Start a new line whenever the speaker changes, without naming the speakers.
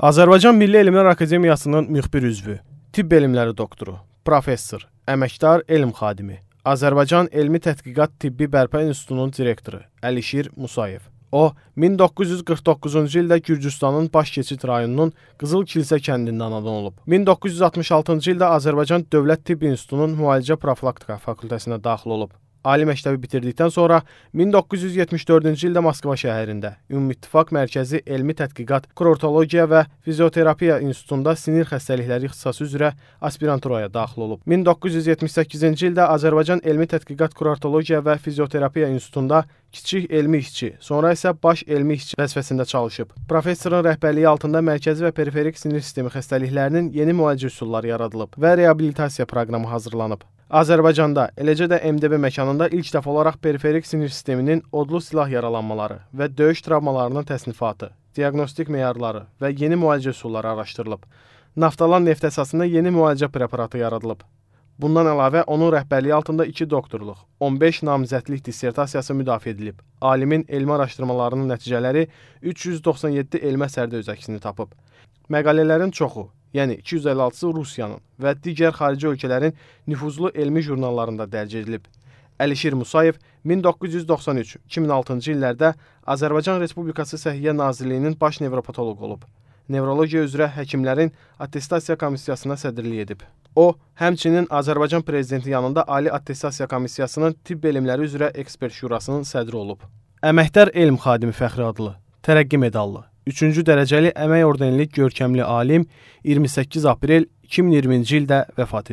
Azərbaycan Milli Elmlər Akademiyasının müxbir üzvü, tibb elmləri doktoru, professor, əməkdar elm xadimi, Azərbaycan Elmi Tədqiqat Tibbi Bərpa İnstitutunun direktoru Əlişir Musayev. O, 1949-cu ildə Gürcüstanın Baş Keçid rayonunun Qızıl Kilsə kəndində anadan olub. 1966-cı ildə Azərbaycan Dövlət Tibb İnstitutunun müalicə profilaktika fakültəsinə daxil olub. Ali məktəbi bitirdikdən sonra 1974-cü ildə Moskva şəhərində Ümumi İttifaq Mərkəzi Elmi Tədqiqat, Kurortologiya və Fizioterapiya İnstitutunda sinir xəstəlikləri ixtisası üzrə aspiranturaya daxil olub. 1978-ci ildə Azərbaycan Elmi Tədqiqat, Kurortologiya və Fizioterapiya İnstitutunda kiçik elmi işçi, sonra isə baş elmi işçi vəzifəsində çalışıb. Professorun rəhbərliyi altında mərkəzi və periferik sinir sistemi xəstəliklərinin yeni müalicə üsulları yaradılıb və reabilitasiya proqramı hazırlanıb. Azərbaycanda, eləcə də MDB məkanında ilk dəfə olaraq periferik sinir sisteminin odlu silah yaralanmaları və döyüş travmalarının təsnifatı, diaqnostik meyarları və yeni müalicə üsulları araşdırılıb. Naftalan neft əsasında yeni müalicə preparatı yaradılıb. Bundan əlavə onun rəhbərliyi altında 2 doktorluq, 15 namizədlik dissertasiyası müdafiə edilib. Alimin elmi araşdırmalarının nəticələri 397 elmi əsərdə öz əksini tapıb. Məqalələrin çoxu yəni 256-sı Rusiyanın və digər xarici ölkələrin nüfuzlu elmi jurnallarında dərc edilib. Əlişir Musayev 1993-2006-cı illərdə Azərbaycan Respublikası Səhiyyə Nazirliyinin baş nevropatoloqu olub. Nevrologiya üzrə həkimlərin attestasiya komissiyasına sədrlik edib. O, həmçinin Azərbaycan prezidenti yanında Ali attestasiya komissiyasının tibb elmləri üzrə ekspert şurasının sədri olub. Əməkdar elm xadimi fəxri adlı, tərəqqi medallı 3-cü dərəcəli əmək ordenli görkəmli alim 28 aprel 2020-ci ildə vəfat edib.